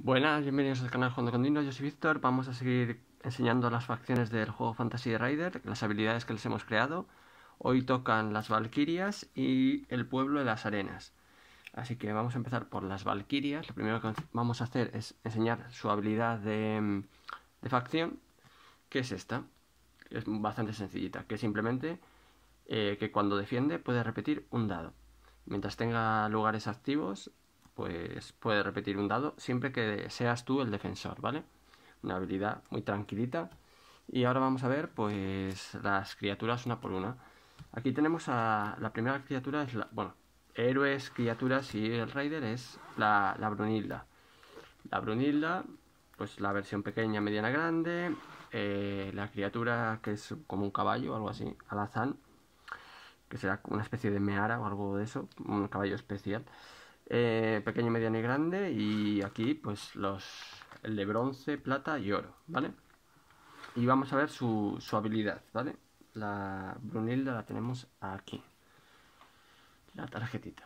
Buenas, bienvenidos al canal Juego de yo soy Víctor. Vamos a seguir enseñando las facciones del juego Fantasy Rider, las habilidades que les hemos creado. Hoy tocan las Valquirias y el pueblo de las arenas. Así que vamos a empezar por las Valquirias. Lo primero que vamos a hacer es enseñar su habilidad de, mm, facción, que es esta. es bastante sencillita, que simplemente eh, que cuando defiende puede repetir un dado. Mientras tenga lugares activos, pues puedes repetir un dado siempre que seas tú el defensor, ¿vale? Una habilidad muy tranquilita. Y ahora vamos a ver pues las criaturas una por una. Aquí tenemos a la primera criatura, es la, bueno, héroes, criaturas y el raider es la, la Brunilda. La Brunilda, pues la versión pequeña, mediana, grande. Eh, la criatura que es como un caballo, o algo así, alazán, que será una especie de meara o algo de eso, un caballo especial. Eh, pequeño, mediano y grande. Y aquí, pues, los, el de bronce, plata y oro, ¿vale? Y vamos a ver su, habilidad, ¿vale? La Brunilda la tenemos aquí. La tarjetita.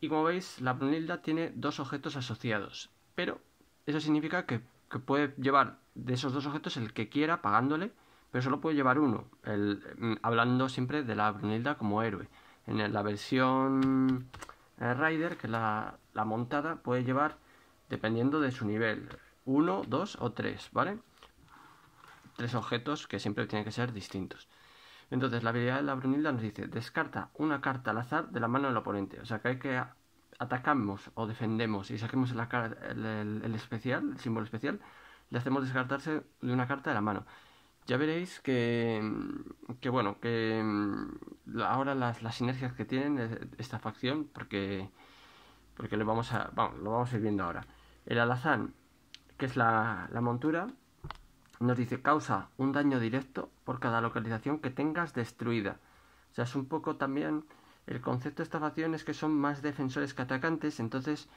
Y como veis, la Brunilda tiene dos objetos asociados. Pero eso significa que, puede llevar de esos dos objetos el que quiera pagándole pero solo puede llevar uno, mm, hablando siempre de la Brunilda como héroe. En la versión el rider, que la, la montada, puede llevar, dependiendo de su nivel, uno, dos o tres, ¿vale? Tres objetos que siempre tienen que ser distintos. Entonces, la habilidad de la Brunilda nos dice, descarta una carta al azar de la mano del oponente. O sea que hay que atacamos o defendemos y saquemos el especial, el símbolo especial, le hacemos descartarse de una carta de la mano ya veréis que, que bueno, que mm, ahora las, las, sinergias que tienen eh, esta facción, porque, porque lo, vamos a, vamos, lo vamos a ir viendo ahora. El alazán, que es la, montura, nos dice causa un daño directo por cada localización que tengas destruida. O sea, es un poco también el concepto de esta facción es que son más defensores que atacantes, entonces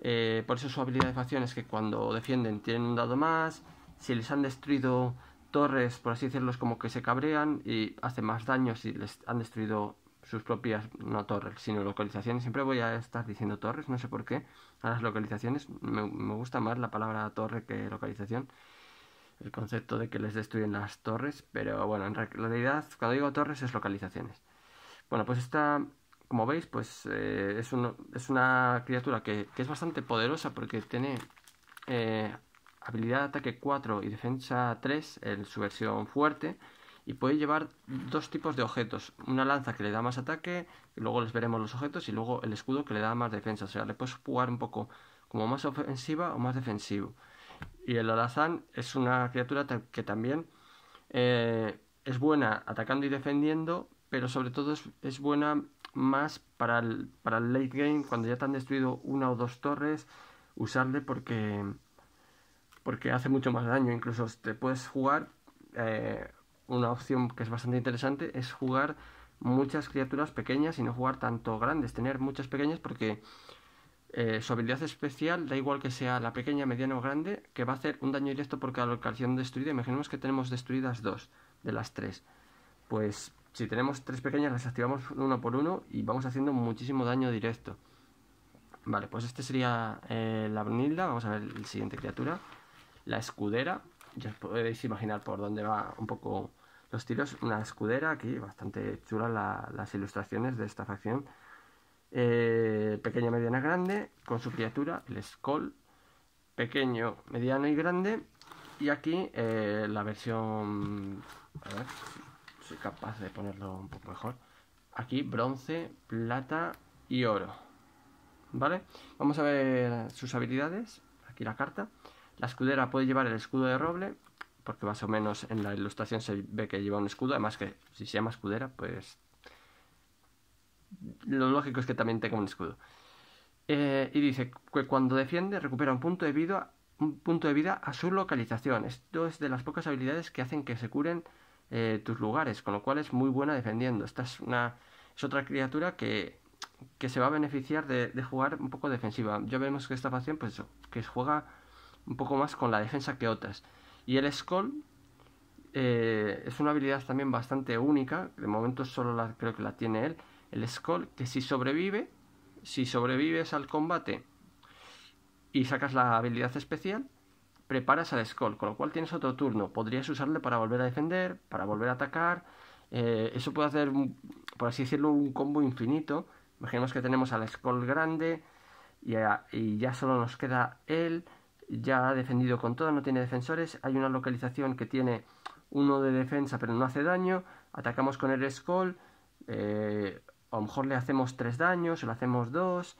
eh, por eso su habilidad de facción es que cuando defienden tienen un dado más, si les han destruido torres, por así decirlo, como que se cabrean y hacen más daño si les han destruido sus propias, no torres, sino localizaciones. Siempre voy a estar diciendo torres, no sé por qué. A las localizaciones me, gusta más la palabra torre que localización. El concepto de que les destruyen las torres, pero bueno, en realidad cuando digo torres es localizaciones. Bueno, pues esta, como veis, pues eh, es, una criatura que, es bastante poderosa porque tiene... Eh, habilidad de ataque 4 y defensa 3 en su versión fuerte y puede llevar dos tipos de objetos, una lanza que le da más ataque, y luego les veremos los objetos y luego el escudo que le da más defensa, o sea, le puedes jugar un poco como más ofensiva o más defensivo. Y el alazán es una criatura que también eh, es buena atacando y defendiendo, pero sobre todo es, buena más para para el late game, cuando ya te han destruido una o dos torres, usarle porque porque hace mucho más daño. Incluso te puedes jugar, eh, una opción que es bastante interesante es jugar muchas criaturas pequeñas y no jugar tanto grandes, tener muchas pequeñas porque eh, su habilidad especial, da igual que sea la pequeña, mediana o grande, que va a hacer un daño directo por cada localización destruida. Imaginemos que tenemos destruidas dos de las tres. Pues si tenemos tres pequeñas, las activamos uno por uno y vamos haciendo muchísimo daño directo. Vale, pues este sería eh, la Brunilda. Vamos a ver el siguiente criatura la escudera. Ya os podéis imaginar por dónde va un poco los tiros. Una escudera aquí, bastante chula las ilustraciones de esta facción. Eh, pequeña, mediana, grande, con su criatura, el Skoll Pequeño, mediano y grande. Y aquí eh, la versión... A ver, soy capaz de ponerlo un poco mejor. Aquí bronce, plata y oro. ¿Vale? Vamos a ver sus habilidades. Aquí la carta. La escudera puede llevar el escudo de roble, porque más o menos en la ilustración se ve que lleva un escudo, además que si se llama escudera, pues lo lógico es que también tenga un escudo. Eh, y dice que cuando defiende recupera un punto de vida un punto de vida a su localización. Esto es de las pocas habilidades que hacen que se curen eh, tus lugares, con lo cual es muy buena defendiendo. Esta es una es otra criatura que, que se va a beneficiar de, jugar un poco defensiva. Ya vemos que esta facción, pues que juega un poco más con la defensa que otras. Y el Skull eh, es una habilidad también bastante única, de momento solo la, creo que la tiene él, el Skull, que si sobrevive, si sobrevives al combate y sacas la habilidad especial, preparas al Skull, con lo cual tienes otro turno, podrías usarle para volver a defender, para volver a atacar, eh, eso puede hacer, por así decirlo, un combo infinito, imaginemos que tenemos al Skull grande y, y ya solo nos queda él, ya ha defendido con todo, no tiene defensores. Hay una localización que tiene uno de defensa, pero no hace daño. Atacamos con el Skull. Eh, a lo mejor le hacemos tres daños, o le hacemos dos.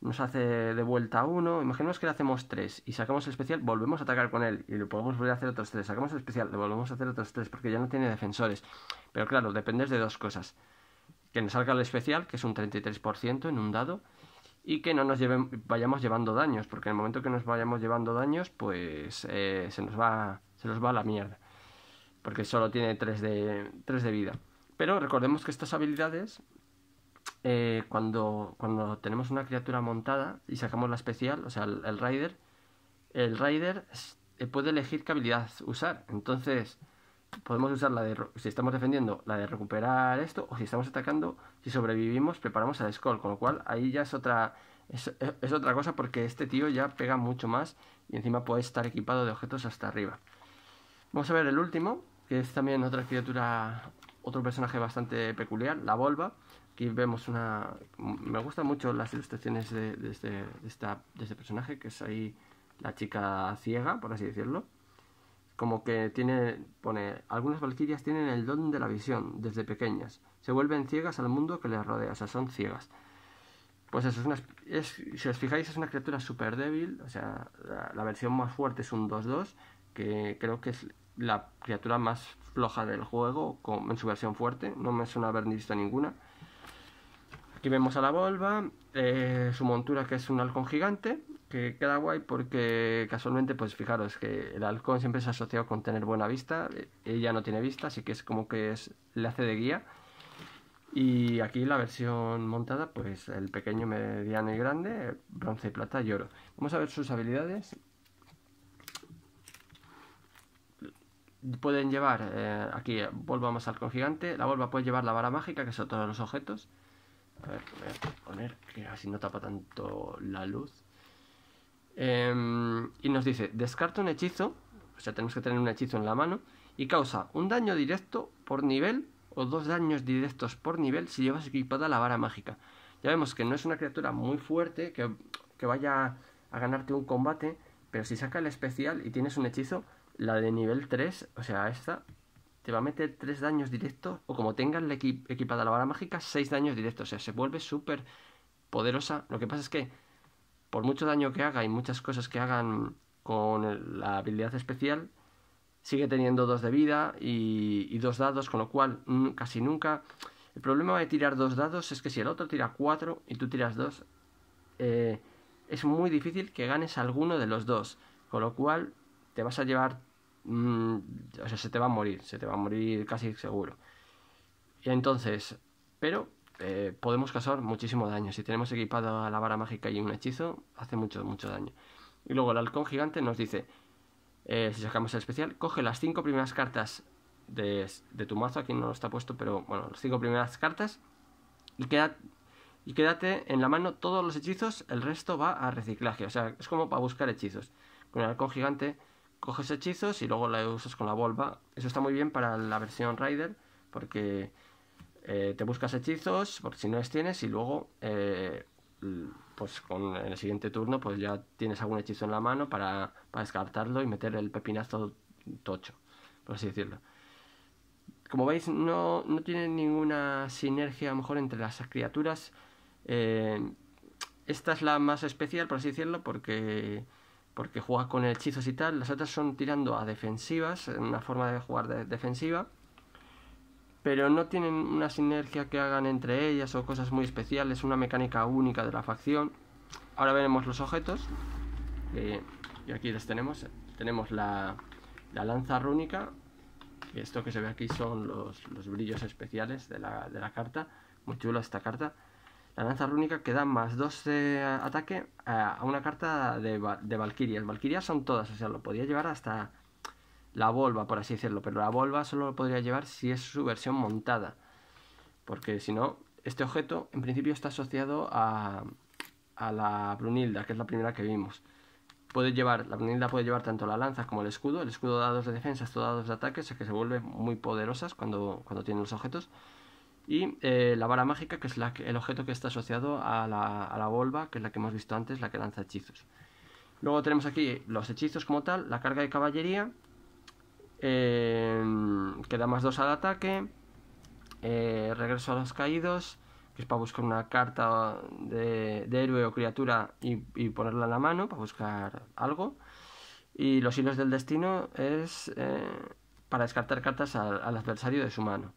Nos hace de vuelta uno. Imaginemos que le hacemos tres y sacamos el especial, volvemos a atacar con él y le podemos volver a hacer otros tres. Sacamos el especial, le volvemos a hacer otros tres porque ya no tiene defensores. Pero claro, dependes de dos cosas. Que nos salga el especial, que es un 33% en un dado y que no nos vayamos llevando daños, porque en el momento que nos vayamos llevando daños, pues eh, se nos va se nos va a la mierda, porque solo tiene 3 de, 3 de vida. Pero recordemos que estas habilidades, eh, cuando, cuando tenemos una criatura montada y sacamos la especial, o sea, el, el rider, el rider eh, puede elegir qué habilidad usar. Entonces, podemos usar la de, si estamos defendiendo, la de recuperar esto, o si estamos atacando, si sobrevivimos, preparamos al Skull, con lo cual ahí ya es otra, es, otra cosa porque este tío ya pega mucho más y encima puede estar equipado de objetos hasta arriba. Vamos a ver el último, que es también otra criatura, otro personaje bastante peculiar, la Volva. Aquí vemos una... Me gustan mucho las ilustraciones de, este, esta, de este personaje, que es ahí la chica ciega, por así decirlo como que tiene, pone, algunas valquirias tienen el don de la visión desde pequeñas, se vuelven ciegas al mundo que les rodea, o sea, son ciegas. Pues eso, es una, si os fijáis, es una criatura súper débil, o sea, la, versión más fuerte es un 2-2, que creo que es la criatura más floja del juego en su versión fuerte, no me suena haber ni visto ninguna. Aquí vemos a la Volva, eh, su montura que es un halcón gigante, que queda guay porque casualmente, pues fijaros que el halcón siempre se ha asociado con tener buena vista, eh, ella no tiene vista, así que es como que le hace de guía. Y aquí la versión montada, pues el pequeño, mediano y grande, bronce, y plata y oro. Vamos a ver sus habilidades. Pueden llevar, eh, aquí volvamos al halcón gigante, la volva puede llevar la vara mágica, que son todos los objetos. A ver, voy a poner que así no tapa tanto la luz. Em, y nos dice, descarta un hechizo, o sea, tenemos que tener un hechizo en la mano, y causa un daño directo por nivel o dos daños directos por nivel si llevas equipada la vara mágica. Ya vemos que no es una criatura muy fuerte que, que vaya a ganarte un combate, pero si saca el especial y tienes un hechizo, la de nivel 3, o sea, esta, te va a meter 3 daños directos, o como tengas la equipada la vara mágica, 6 daños directos. O sea, se vuelve súper poderosa. Lo que pasa es que por mucho daño que haga y muchas cosas que hagan con la habilidad especial, sigue teniendo dos de vida y, y dos dados, con lo cual casi nunca... El problema de tirar dos dados es que si el otro tira cuatro y tú tiras dos, eh, es muy difícil que ganes alguno de los dos, con lo cual te vas a llevar... Mm, o sea, se te va a morir, se te va a morir casi seguro. Y entonces, pero eh, podemos causar muchísimo daño. Si tenemos equipada la vara mágica y un hechizo, hace mucho, mucho daño. Y luego el halcón gigante nos dice, eh, si sacamos el especial, coge las cinco primeras cartas de, tu mazo, aquí no lo está puesto, pero bueno, las cinco primeras cartas, y, queda, y quédate en la mano todos los hechizos, el resto va a reciclaje. O sea, es como para buscar hechizos. Con el halcón gigante coges hechizos y luego la usas con la volva. Eso está muy bien para la versión Rider, porque eh, te buscas hechizos, porque si no los tienes, y luego, eh, pues con el siguiente turno, pues ya tienes algún hechizo en la mano para, descartarlo y meter el pepinazo tocho, por así decirlo. Como veis, no, tiene ninguna sinergia a lo mejor entre las criaturas. Eh, esta es la más especial, por así decirlo, porque porque juega con hechizos y tal. Las otras son tirando a defensivas, una forma de jugar de defensiva pero no tienen una sinergia que hagan entre ellas o cosas muy especiales, una mecánica única de la facción. Ahora veremos los objetos, y aquí los tenemos. Tenemos la, lanza rúnica, esto que se ve aquí son los, brillos especiales de la, carta, muy chula esta carta. La lanza rúnica que da más 2 de ataque a una carta de, de Valkyrias. Valkyrias son todas, o sea, lo podía llevar hasta la volva, por así decirlo, pero la volva solo lo podría llevar si es su versión montada, porque si no, este objeto en principio está asociado a, la Brunilda, que es la primera que vimos. Puede llevar, la Brunilda puede llevar tanto la lanza como el escudo. El escudo da dos de defensa, esto da dos de ataque, o sea que se vuelve muy poderosas cuando, cuando los objetos. Y eh, la vara mágica, que es el objeto que está asociado a la, a la volva, que es la que hemos visto antes, la que lanza hechizos. Luego tenemos aquí los hechizos como tal, la carga de caballería, Em, queda más dos al ataque, eh, regreso a los caídos, que es para buscar una carta de, héroe o criatura y, ponerla en la mano, para buscar algo. Y los hilos del destino es eh, para descartar cartas al, adversario de su mano.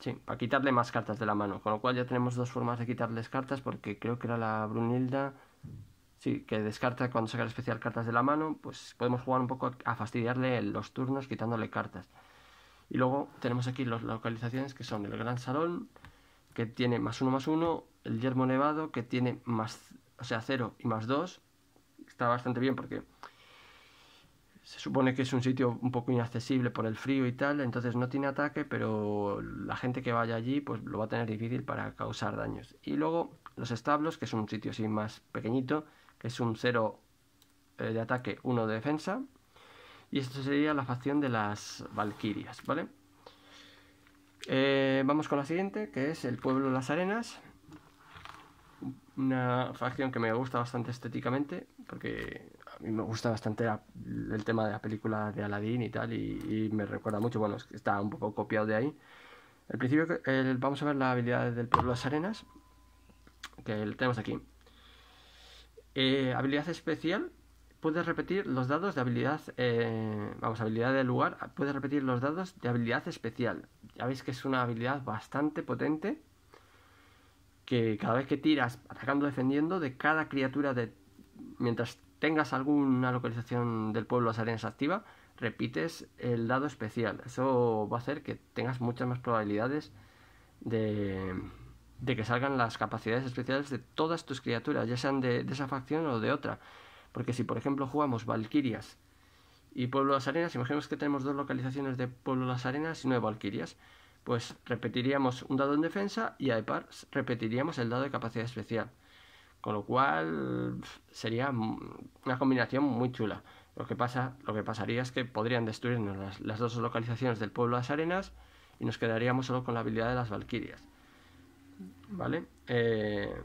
Sí, para quitarle más cartas de la mano. Con lo cual ya tenemos dos formas de quitarles cartas porque creo que era la Brunilda Sí, que descarta cuando saca el especial cartas de la mano, pues podemos jugar un poco a fastidiarle los turnos quitándole cartas. Y luego tenemos aquí las localizaciones que son el Gran Salón, que tiene más uno más uno, el Yermo Nevado, que tiene más, o sea, cero y más dos Está bastante bien porque se supone que es un sitio un poco inaccesible por el frío y tal, entonces no tiene ataque, pero la gente que vaya allí pues lo va a tener difícil para causar daños. Y luego los establos, que es un sitio así más pequeñito, que es un 0 eh, de ataque, 1 de defensa. Y esto sería la facción de las Valkirias, ¿vale? Eh, vamos con la siguiente, que es el pueblo de Las Arenas. Una facción que me gusta bastante estéticamente, porque a mí me gusta bastante el tema de la película de Aladdin y tal, y, me recuerda mucho, bueno, está un poco copiado de ahí. Al principio vamos a ver la habilidades del pueblo de Las Arenas, que tenemos aquí. Eh, habilidad especial, puedes repetir los dados de habilidad, eh, vamos, habilidad de lugar, puedes repetir los dados de habilidad especial. Ya veis que es una habilidad bastante potente, que cada vez que tiras, atacando o defendiendo, de cada criatura de... Mientras tengas alguna localización del pueblo las arenas activa, repites el dado especial. Eso va a hacer que tengas muchas más probabilidades de de que salgan las capacidades especiales de todas tus criaturas, ya sean de, esa facción o de otra. Porque si, por ejemplo, jugamos Valquirias y Pueblo de las Arenas, imaginemos que tenemos dos localizaciones de Pueblo de las Arenas y nueve Valquirias, pues repetiríamos un dado en defensa y a par repetiríamos el dado de capacidad especial. Con lo cual sería una combinación muy chula. Lo que, pasa, lo que pasaría es que podrían destruirnos las, dos localizaciones del Pueblo de las Arenas y nos quedaríamos solo con la habilidad de las Valquirias. ¿vale? Eh,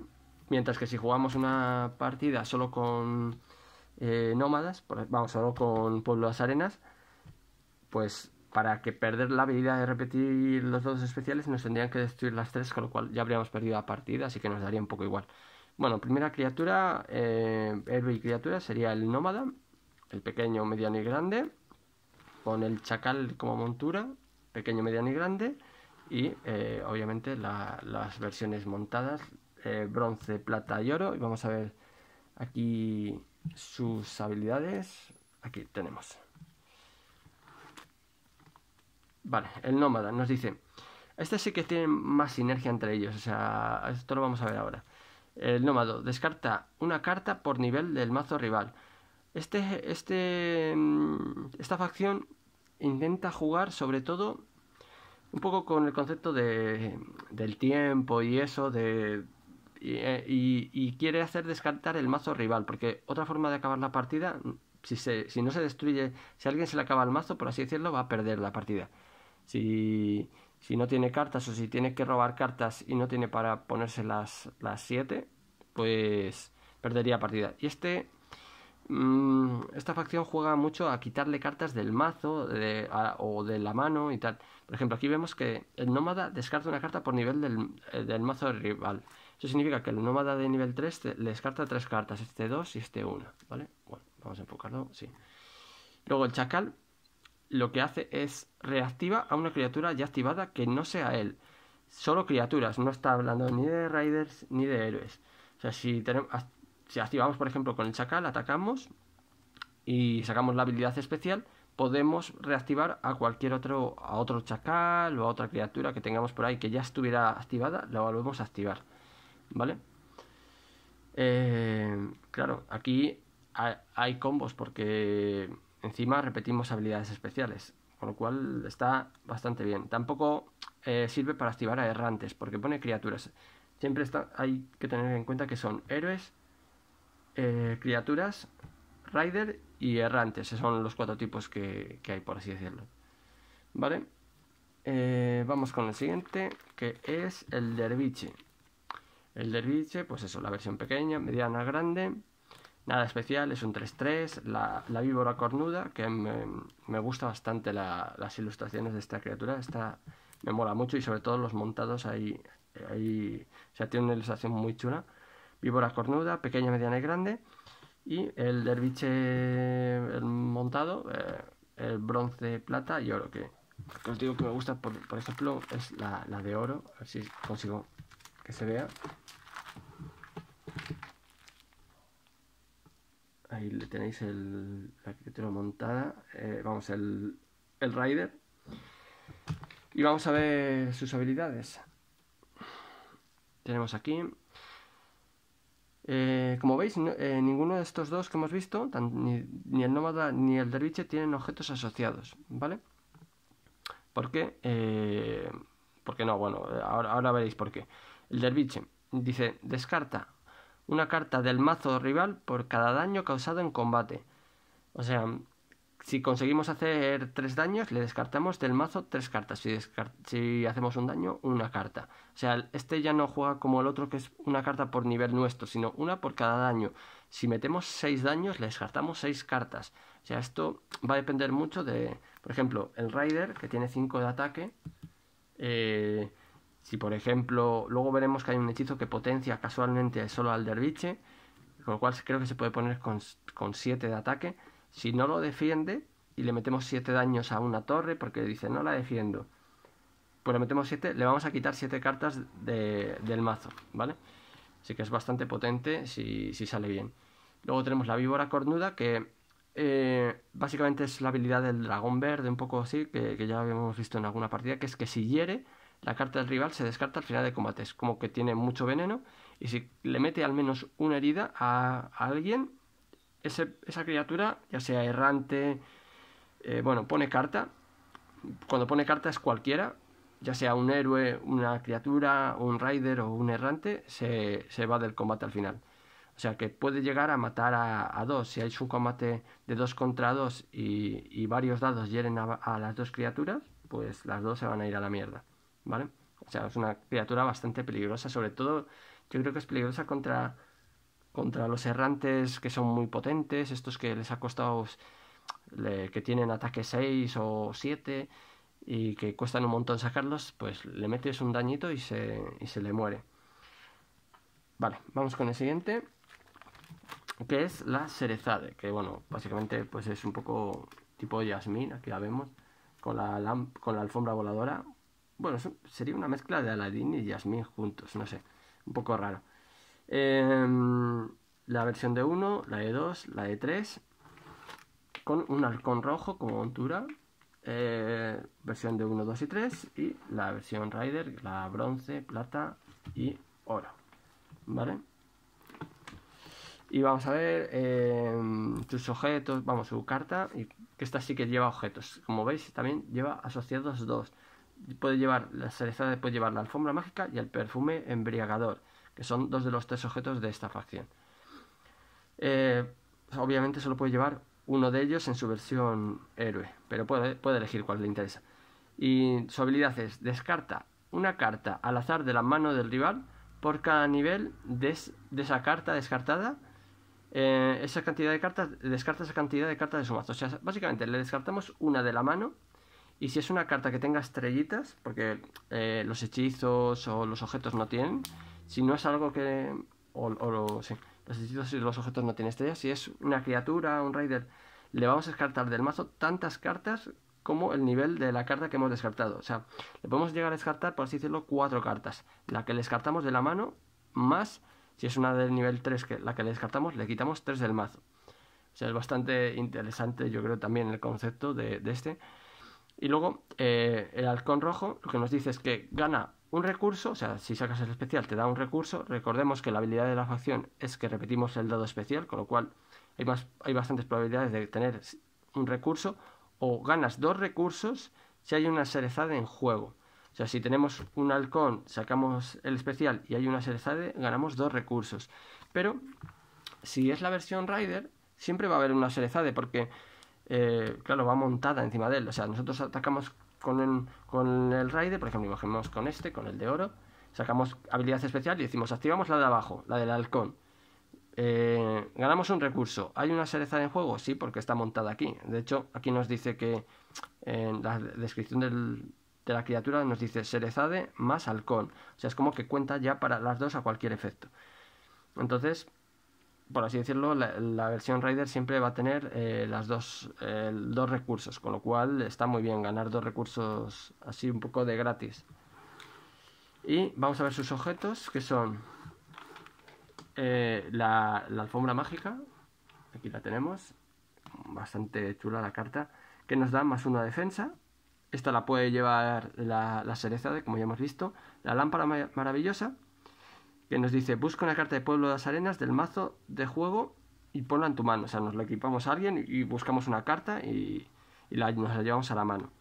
mientras que si jugamos una partida solo con eh, nómadas, e, vamos, solo con Pueblo de las Arenas, pues para que perder la habilidad de repetir los dos especiales nos tendrían que destruir las tres, con lo cual ya habríamos perdido la partida, así que nos daría un poco igual. Bueno, primera criatura, eh, héroe y criatura sería el nómada, el pequeño, mediano y grande, con el chacal como montura, pequeño, mediano y grande, y eh, obviamente las versiones montadas, eh, bronce, plata y oro. Y vamos a ver aquí sus habilidades. Aquí tenemos. Vale, el nómada nos dice, este sí que tiene más sinergia entre ellos, o sea, esto lo vamos a ver ahora. El nómado descarta una carta por nivel del mazo rival. Este, este, mm, esta facción intenta jugar sobre todo un poco con el concepto de, del tiempo y eso, de, eh, y, quiere hacer descartar el mazo rival, porque otra forma de acabar la partida, si, si no se destruye, si alguien se le acaba el mazo, por así decirlo, va a perder la partida. Si, si no tiene cartas o si tiene que robar cartas y no tiene para ponerse las 7, pues perdería partida. Y este Mm, esta facción juega mucho a quitarle cartas del mazo o de la mano y tal. Por ejemplo, aquí vemos que el nómada descarta una carta por nivel del, eh, del mazo rival. Eso significa que el nómada de nivel 3 le descarta tres cartas, este 2 y este 1, ¿vale? Bueno, vamos a enfocarlo, sí. Luego el chacal lo que hace es reactiva a una criatura ya activada que no sea él. Solo criaturas, no está hablando ni de raiders ni de héroes. O sea, si tenemos si activamos, por ejemplo, con el chacal, atacamos y sacamos la habilidad especial, podemos reactivar a cualquier otro, a otro chacal o a otra criatura que tengamos por ahí que ya estuviera activada, la volvemos a activar. ¿Vale? Eh, claro, aquí hay combos porque encima repetimos habilidades especiales, con lo cual está bastante bien. Tampoco eh, sirve para activar a errantes porque pone criaturas. Siempre hay que tener en cuenta que son héroes, eh, criaturas, rider y errantes. Esos son los cuatro tipos que, hay, por así decirlo. ¿Vale? Eh, vamos con el siguiente, que es el derviche. El derviche, pues eso, la versión pequeña, mediana, grande. Nada especial, es un 3-3. La, víbora cornuda, que me, gusta bastante las ilustraciones de esta criatura. Esta me mola mucho y sobre todo los montados ahí. ahí o sea, tiene una ilustración muy chula víbora cornuda, pequeña, mediana y grande. Y el derviche montado, eh, el bronce, plata y oro, que, os digo que me gusta, por, ejemplo, es la, de oro, a ver si consigo que se vea. ahí le tenéis el, la arquitectura montada, eh, vamos, el, el Rider. Y vamos a ver sus habilidades. Tenemos aquí eh, como veis, eh, ninguno de estos dos que hemos visto, ni, el nómada ni el derviche, tienen objetos asociados, ¿vale? ¿Por qué? Eh, porque no, bueno, eh, ahora, ahora veréis por qué. El derviche dice, descarta una carta del mazo rival por cada daño causado en combate. O sea, si conseguimos hacer tres daños, le descartamos del mazo tres cartas. Si, hacemos un daño, una carta. O sea, este ya no juega como el otro, que es una carta por nivel nuestro, sino una por cada daño. Si metemos seis daños, le descartamos seis cartas. O sea, esto va a depender mucho de, por ejemplo, el Rider, que tiene 5 de ataque. Eh, si, por ejemplo, luego veremos que hay un hechizo que potencia casualmente solo al derviche, con lo cual creo que se puede poner con 7 de ataque si no lo defiende y le metemos 7 daños a una torre porque dice no la defiendo, pues le metemos 7, le vamos a quitar 7 cartas del mazo, ¿vale? Así que es bastante potente si, sale bien. Luego tenemos la víbora cornuda que eh, básicamente es la habilidad del dragón verde, un poco así, que, ya habíamos visto en alguna partida, que es que si hiere, la carta del rival se descarta al final de combate. Es como que tiene mucho veneno y si le mete al menos una herida a alguien, esa criatura, ya sea errante, eh, bueno, pone carta. Cuando pone carta es cualquiera, ya sea un héroe, una criatura, un rider o un errante, se, va del combate al final. O sea que puede llegar a matar a, dos. Si hay un combate de dos contra dos y, varios dados hieren a, a, las dos criaturas, pues las dos se van a ir a la mierda. ¿Vale? O sea, es una criatura bastante peligrosa, sobre todo yo creo que es peligrosa contra contra los errantes que son muy potentes, estos que les ha costado, pues, que tienen ataque 6 o 7 y que cuestan un montón sacarlos, pues le metes un dañito y se, y se le muere. Vale, vamos con el siguiente, que es la Cerezade, que bueno, básicamente pues es un poco tipo Yasmin, aquí la vemos, con la, con la alfombra voladora. Bueno, sería una mezcla de Aladdin y Yasmin juntos, no sé, un poco raro. Em, la versión de 1, la de 2, la de 3, con un halcón rojo como montura, eh, versión de 1, 2 y 3, y la versión Rider, la bronce, plata y oro. ¿Vale? Y vamos a ver eh, em, sus objetos, vamos, su carta, y que esta sí que lleva objetos. Como veis, también lleva asociados dos. Puede llevar la cereza, puede llevar la alfombra mágica y el perfume embriagador que son dos de los tres objetos de esta facción. Eh, obviamente solo puede llevar uno de ellos en su versión héroe, pero puede, elegir cuál le interesa. Y su habilidad es descarta una carta al azar de la mano del rival por cada nivel de, esa carta descartada. Eh, esa cantidad de cartas descarta esa cantidad de cartas de su mazo. O sea, básicamente le descartamos una de la mano y si es una carta que tenga estrellitas, porque eh, los hechizos o los objetos no tienen, si no es algo que... O, sí, los objetos no tienen estrellas. Si es una criatura, un raider, le vamos a descartar del mazo tantas cartas como el nivel de la carta que hemos descartado. O sea, le podemos llegar a descartar, por así decirlo, cuatro cartas. La que le descartamos de la mano, más, si es una del nivel 3, que la que le descartamos, le quitamos tres del mazo. O sea, es bastante interesante, yo creo, también el concepto de, este. Y luego, eh, el halcón rojo lo que nos dice es que gana un recurso, o sea, si sacas el especial te da un recurso. Recordemos que la habilidad de la facción es que repetimos el dado especial, con lo cual hay, más, hay bastantes probabilidades de tener un recurso o ganas dos recursos si hay una cerezade en juego. O sea, si tenemos un halcón, sacamos el especial y hay una de ganamos dos recursos. Pero si es la versión Rider, siempre va a haber una de porque, eh, claro, va montada encima de él. O sea, nosotros atacamos con el, con Raider, por ejemplo, cogemos con este, con el de oro, sacamos habilidad especial y decimos activamos la de abajo, la del halcón. Eh, ganamos un recurso. ¿Hay una cereza en juego? Sí, porque está montada aquí. De hecho, aquí nos dice que en la descripción de la criatura nos dice cerezade más halcón. O sea, es como que cuenta ya para las dos a cualquier efecto. Entonces, por así decirlo, la, versión Rider siempre va a tener eh, las eh, dos, recursos, con lo cual está muy bien ganar dos recursos así un poco de gratis. Y vamos a ver sus objetos, que son eh, la, alfombra mágica, aquí la tenemos, bastante chula la carta, que nos da más una defensa. Esta la puede llevar la, la cereza, de, como ya hemos visto, la lámpara maravillosa, que nos dice, busca una carta de Pueblo de las Arenas del mazo de juego y ponla en tu mano. O sea, nos la equipamos a alguien y buscamos una carta y, nos la llevamos a la mano.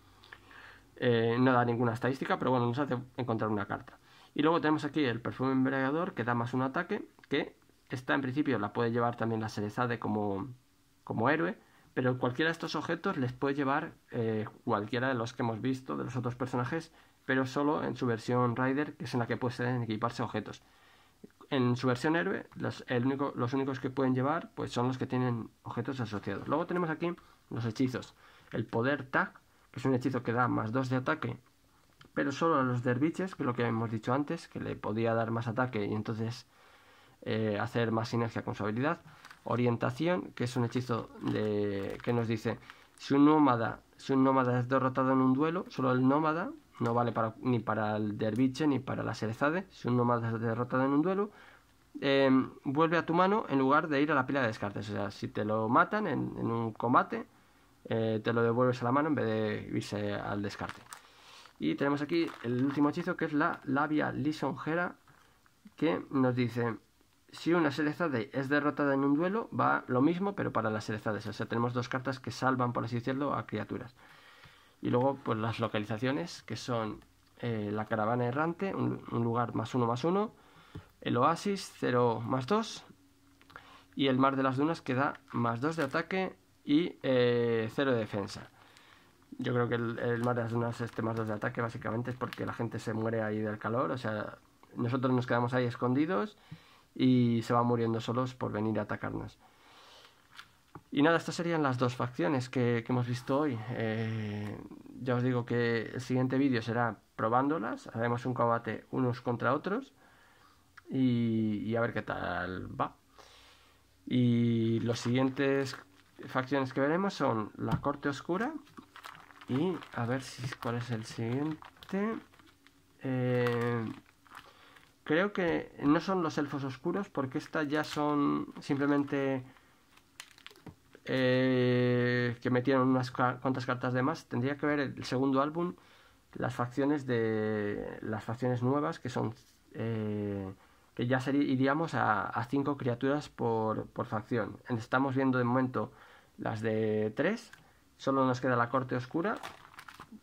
Eh, no da ninguna estadística, pero bueno, nos hace encontrar una carta. Y luego tenemos aquí el perfume embriagador que da más un ataque, que esta en principio la puede llevar también la Cerezade como, como héroe, pero cualquiera de estos objetos les puede llevar eh, cualquiera de los que hemos visto, de los otros personajes, pero solo en su versión Rider, que es en la que pueden equiparse objetos en su versión héroe, los, el único, los únicos que pueden llevar pues son los que tienen objetos asociados. Luego tenemos aquí los hechizos. El poder tag, que es un hechizo que da más 2 de ataque, pero solo a los derviches, que es lo que hemos dicho antes, que le podía dar más ataque y entonces eh, hacer más sinergia con su habilidad. Orientación, que es un hechizo de, que nos dice, si un nómada, si un nómada es derrotado en un duelo, solo el nómada no vale para, ni para el Derviche ni para la Serezade. Si uno más es derrotado en un duelo, em, vuelve a tu mano en lugar de ir a la pila de descartes. O sea, si te lo matan en, un combate, eh, te lo devuelves a la mano en vez de irse al descarte. Y tenemos aquí el último hechizo que es la labia lisonjera que nos dice si una Serezade es derrotada en un duelo, va lo mismo, pero para las Serezades. O sea, tenemos dos cartas que salvan, por así decirlo, a criaturas. Y luego, pues las localizaciones, que son eh, la caravana errante, un, lugar más uno más uno, el oasis, cero más dos, y el mar de las dunas, que da más dos de ataque y eh, cero de defensa. Yo creo que el, mar de las dunas, este más dos de ataque, básicamente es porque la gente se muere ahí del calor, o sea, nosotros nos quedamos ahí escondidos y se van muriendo solos por venir a atacarnos. Y nada, estas serían las dos facciones que, hemos visto hoy. Eh, ya os digo que el siguiente vídeo será probándolas, haremos un combate unos contra otros y, a ver qué tal va. Y las siguientes facciones que veremos son la corte oscura y a ver si cuál es el siguiente. Eh, creo que no son los elfos oscuros porque estas ya son simplemente eh, que metieron unas cuantas cartas de más. Tendría que ver el segundo álbum, las facciones de las facciones nuevas, que son eh, que ya iríamos a, a cinco criaturas por, por, facción. Estamos viendo de momento las de tres. Solo nos queda la corte oscura.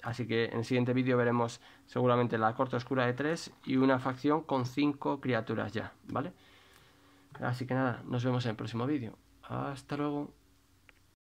Así que en el siguiente vídeo veremos seguramente la corte oscura de tres y una facción con cinco criaturas ya, ¿vale? Así que nada, nos vemos en el próximo vídeo. Hasta luego.